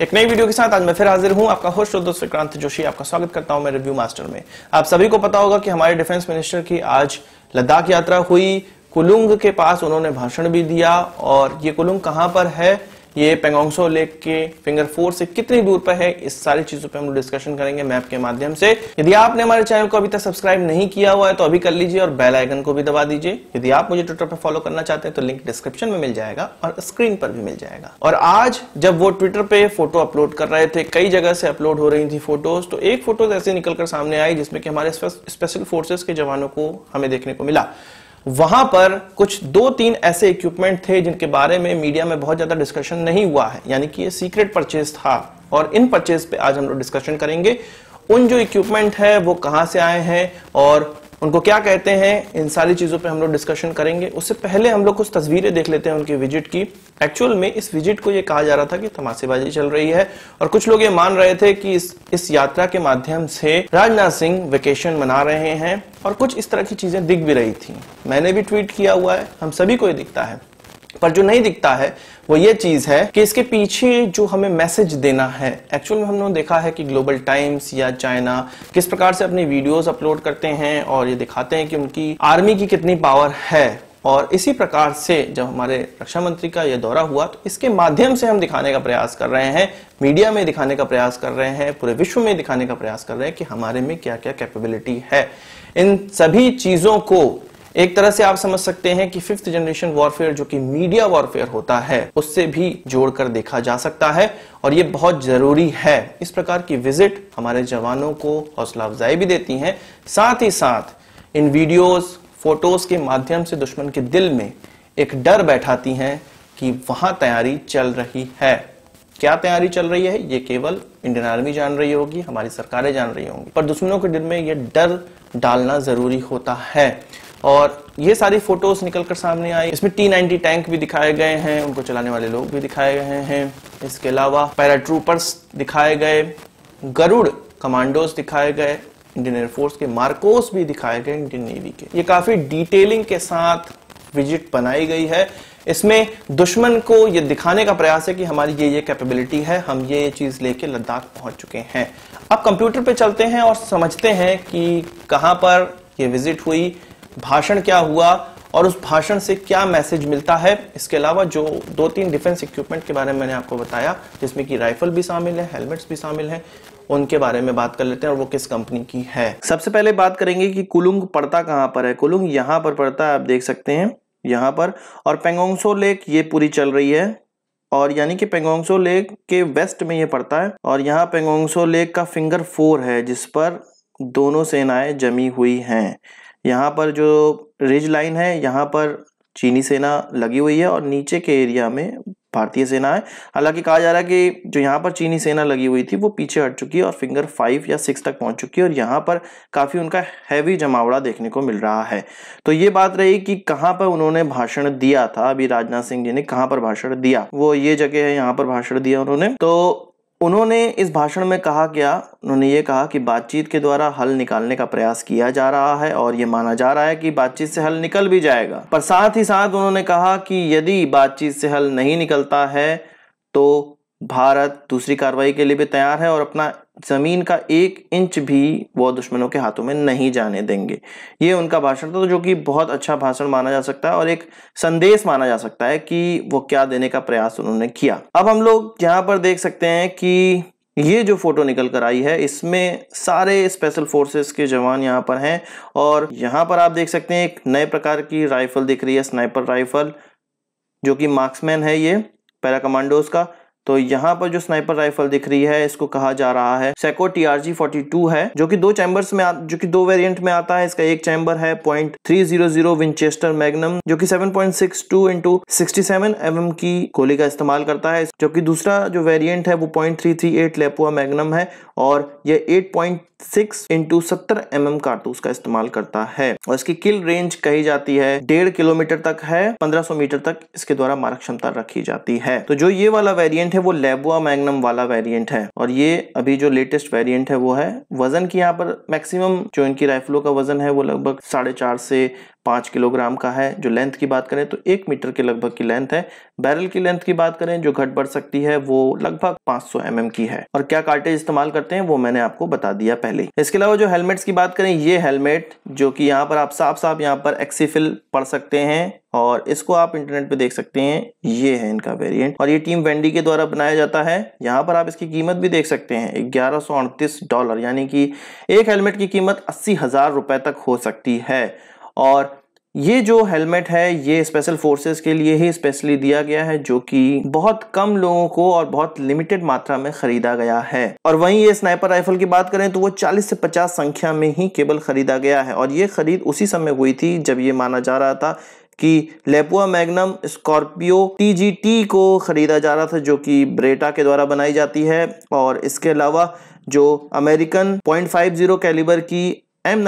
एक नई वीडियो के साथ आज मैं फिर हाजिर हूं आपका होस्ट और दोस्त विक्रांत जोशी आपका स्वागत करता हूं मैं रिव्यू मास्टर में आप सभी को पता होगा कि हमारे डिफेंस मिनिस्टर की आज लद्दाख यात्रा हुई कुलुंग के पास उन्होंने भाषण भी दिया और ये कुलुंग कहां पर है ये पेंगोंगसो लेक के फिंगर फोर से कितनी दूर पर है इस सारी चीजों पे हम डिस्कशन करेंगे मैप के माध्यम से यदि आपने हमारे चैनल को अभी तक सब्सक्राइब नहीं किया हुआ है तो अभी कर लीजिए और बेल आइकन को भी दबा दीजिए यदि आप मुझे ट्विटर पर फॉलो करना चाहते हैं तो लिंक डिस्क्रिप्शन में मिल जाएगा और स्क्रीन पर भी मिल जाएगा और आज जब वो ट्विटर पे फोटो अपलोड कर रहे थे कई जगह से अपलोड हो रही थी फोटोज तो एक फोटोज ऐसे निकलकर सामने आई जिसमें कि हमारे स्पेशल फोर्सेस के जवानों को हमें देखने को मिला वहां पर कुछ दो तीन ऐसे इक्विपमेंट थे जिनके बारे में मीडिया में बहुत ज्यादा डिस्कशन नहीं हुआ है यानी कि ये सीक्रेट परचेज था और इन परचेज पे आज हम लोग डिस्कशन करेंगे उन जो इक्विपमेंट है वो कहां से आए हैं और उनको क्या कहते हैं इन सारी चीज़ों पे हम लोग डिस्कशन करेंगे उससे पहले हम लोग कुछ तस्वीरें देख लेते हैं उनकी विजिट की एक्चुअल में इस विजिट को ये कहा जा रहा था कि तमाशेबाजी चल रही है और कुछ लोग ये मान रहे थे कि इस इस यात्रा के माध्यम से राजनाथ सिंह वेकेशन मना रहे हैं और कुछ इस तरह की चीज़ें दिख भी रही थी मैंने भी ट्वीट किया हुआ है हम सभी को ये दिखता है पर जो नहीं दिखता है वो ये चीज है कि इसके पीछे जो हमें मैसेज देना है एक्चुअल में हमने देखा है कि ग्लोबल टाइम्स या चाइना किस प्रकार से अपनी वीडियोस अपलोड करते हैं और ये दिखाते हैं कि उनकी आर्मी की कितनी पावर है और इसी प्रकार से जब हमारे रक्षा मंत्री का यह दौरा हुआ तो इसके माध्यम से हम दिखाने का प्रयास कर रहे हैं मीडिया में दिखाने का प्रयास कर रहे हैं पूरे विश्व में दिखाने का प्रयास कर रहे हैं कि हमारे में क्या क्या कैपेबिलिटी है इन सभी चीजों को एक तरह से आप समझ सकते हैं कि फिफ्थ जनरेशन वॉरफेयर जो कि मीडिया वॉरफेयर होता है उससे भी जोड़कर देखा जा सकता है और ये बहुत जरूरी है इस प्रकार की विजिट हमारे जवानों को हौसला अफजाई भी देती हैं साथ ही साथ इन वीडियोस फोटोज के माध्यम से दुश्मन के दिल में एक डर बैठाती हैं कि वहां तैयारी चल रही है क्या तैयारी चल रही है ये केवल इंडियन आर्मी जान रही होगी हमारी सरकारें जान रही होंगी पर दुश्मनों के दिल में ये डर डालना जरूरी होता है और ये सारी फोटोज निकल कर सामने आई इसमें टी नाइनटी टैंक भी दिखाए गए हैं उनको चलाने वाले लोग भी दिखाए गए हैं इसके अलावा पैराट्रूपर्स दिखाए गए गरुड़ कमांडोज दिखाए गए इंडियन एयरफोर्स के मार्कोस भी दिखाए गए इंडियन नेवी के ये काफी डिटेलिंग के साथ विजिट बनाई गई है इसमें दुश्मन को ये दिखाने का प्रयास है कि हमारी ये ये कैपेबिलिटी है हम ये ये चीज लेके लद्दाख पहुंच चुके हैं अब कंप्यूटर पे चलते हैं और समझते हैं कि कहां पर ये विजिट हुई भाषण क्या हुआ और उस भाषण से क्या मैसेज मिलता है इसके अलावा जो दो तीन डिफेंस इक्विपमेंट के बारे में मैंने आपको बताया जिसमें कि राइफल भी शामिल है हेलमेट्स भी शामिल है उनके बारे में बात कर लेते हैं और वो किस कंपनी की है सबसे पहले बात करेंगे कि कुलुंग पड़ता कहाँ पर है कुलुंग यहाँ पर पड़ता है आप देख सकते हैं यहाँ पर और पेंगोंगसो लेक ये पूरी चल रही है और यानी कि पेंगोंगसो लेक के वेस्ट में ये पड़ता है और यहाँ पेंगोंगसो लेक का फिंगर फोर है जिस पर दोनों सेनाएं जमी हुई हैं यहाँ पर जो रिज लाइन है यहाँ पर चीनी सेना लगी हुई है और नीचे के एरिया में भारतीय सेना है हालांकि कहा जा रहा है कि जो यहाँ पर चीनी सेना लगी हुई थी वो पीछे हट चुकी है और फिंगर फाइव या सिक्स तक पहुंच चुकी है और यहाँ पर काफ़ी उनका हैवी जमावड़ा देखने को मिल रहा है तो ये बात रही कि कहाँ पर उन्होंने भाषण दिया था अभी राजनाथ सिंह जी ने कहाँ पर भाषण दिया वो ये जगह है यहाँ पर भाषण दिया उन्होंने तो उन्होंने इस भाषण में कहा क्या उन्होंने ये कहा कि बातचीत के द्वारा हल निकालने का प्रयास किया जा रहा है और ये माना जा रहा है कि बातचीत से हल निकल भी जाएगा पर साथ ही साथ उन्होंने कहा कि यदि बातचीत से हल नहीं निकलता है तो भारत दूसरी कार्रवाई के लिए भी तैयार है और अपना ज़मीन का एक इंच भी वो दुश्मनों के हाथों में नहीं जाने देंगे ये उनका भाषण था तो जो कि बहुत अच्छा भाषण माना जा सकता है और एक संदेश माना जा सकता है कि वो क्या देने का प्रयास उन्होंने किया अब हम लोग यहाँ पर देख सकते हैं कि ये जो फोटो निकल कर आई है इसमें सारे स्पेशल फोर्सेस के जवान यहाँ पर हैं और यहाँ पर आप देख सकते हैं एक नए प्रकार की राइफल दिख रही है स्नाइपर राइफल जो कि मार्क्समैन है ये पैरा कमांडोज का तो यहाँ पर जो स्नाइपर राइफल दिख रही है इसको कहा जा रहा है Sako T R G forty two है जो कि दो चैम्बर्स में आ, जो कि दो वेरिएंट में आता है इसका एक चैम्बर है point three zero zero Winchester Magnum जो कि seven point six two into sixty seven M M की गोली का इस्तेमाल करता है जबकि दूसरा जो वेरियंट है वो point three three eight Lapua magnum है और ये एट पॉइंट सिक्स इंटू सत्तर एम एम कारतूस का तो इस्तेमाल करता है और इसकी किल रेंज कही जाती है डेढ़ किलोमीटर तक है पंद्रह सौ मीटर तक इसके द्वारा मारक क्षमता रखी जाती है तो जो ये वाला वेरिएंट है वो लेबुआ मैग्नम वाला वेरिएंट है और ये अभी जो लेटेस्ट वेरिएंट है वो है वजन की यहाँ पर मैक्सिमम जो इनकी राइफलों का वजन है वो लगभग साढ़े चार से पाँच किलोग्राम का है जो लेंथ की बात करें तो एक मीटर के लगभग की लेंथ है बैरल की लेंथ की बात करें जो घट बढ़ सकती है वो लगभग 500 सौ mm की है और क्या कार्टेज इस्तेमाल करते हैं वो मैंने आपको बता दिया पहले इसके अलावा जो हेलमेट्स की बात करें ये हेलमेट जो कि यहाँ पर आप साफ साफ यहाँ पर एक्सीफिल पढ़ सकते हैं और इसको आप इंटरनेट पे देख सकते हैं ये है इनका वेरिएंट और ये टीम वेंडी के द्वारा बनाया जाता है यहाँ पर आप इसकी कीमत भी देख सकते हैं ग्यारह डॉलर यानी कि एक हेलमेट की कीमत अस्सी हजार रुपए तक हो सकती है और ये जो हेलमेट है ये स्पेशल फोर्सेस के लिए ही स्पेशली दिया गया है जो कि बहुत कम लोगों को और बहुत लिमिटेड मात्रा में खरीदा गया है और वहीं ये स्नाइपर राइफल की बात करें तो वो 40 से 50 संख्या में ही केवल खरीदा गया है और ये खरीद उसी समय हुई थी जब ये माना जा रहा था कि लेपुआ मैग्नम स्कॉर्पियो टी को ख़रीदा जा रहा था जो कि ब्रेटा के द्वारा बनाई जाती है और इसके अलावा जो अमेरिकन पॉइंट कैलिबर की एम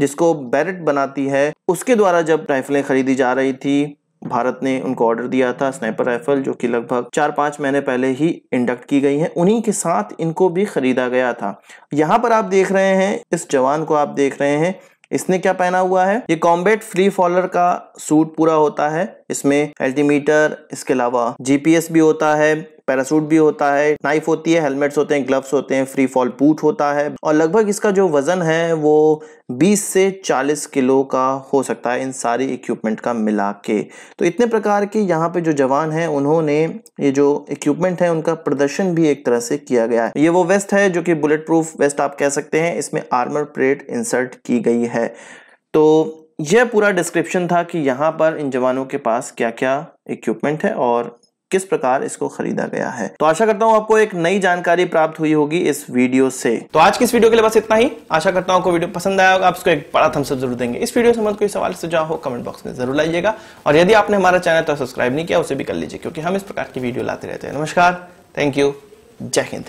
जिसको बैरट बनाती है उसके द्वारा जब राइफलें खरीदी जा रही थी भारत ने उनको ऑर्डर दिया था स्नाइपर राइफल जो कि लगभग चार पाँच महीने पहले ही इंडक्ट की गई हैं उन्हीं के साथ इनको भी खरीदा गया था यहाँ पर आप देख रहे हैं इस जवान को आप देख रहे हैं इसने क्या पहना हुआ है ये कॉम्बेट फ्री फॉलर का सूट पूरा होता है इसमें एल्टीमीटर इसके अलावा जीपीएस भी होता है पैरासूट भी होता है नाइफ होती है हेलमेट्स होते हैं ग्लव्स होते हैं फ्री फॉल बूट होता है और लगभग इसका जो वज़न है वो 20 से 40 किलो का हो सकता है इन सारी इक्विपमेंट का मिला के तो इतने प्रकार के यहाँ पे जो जवान हैं उन्होंने ये जो इक्विपमेंट है उनका प्रदर्शन भी एक तरह से किया गया है ये वो वेस्ट है जो कि बुलेट प्रूफ वेस्ट आप कह सकते हैं इसमें आर्मर प्लेट इंसर्ट की गई है तो यह पूरा डिस्क्रिप्शन था कि यहाँ पर इन जवानों के पास क्या क्या इक्विपमेंट है और किस प्रकार इसको खरीदा गया है तो आशा करता हूँ आपको एक नई जानकारी प्राप्त हुई होगी इस वीडियो से तो आज की इस वीडियो के लिए बस इतना ही आशा करता हूँ आपको वीडियो पसंद आया होगा आप इसको एक बड़ा अप जरूर देंगे इस वीडियो से कोई सवाल सुझाव हो कमेंट बॉक्स में जरूर लाइएगा और यदि आपने हमारा चैनल तो सब्सक्राइब नहीं किया उसे भी कर लीजिए क्योंकि हम इस प्रकार की वीडियो लाते रहते हैं नमस्कार थैंक यू जय हिंद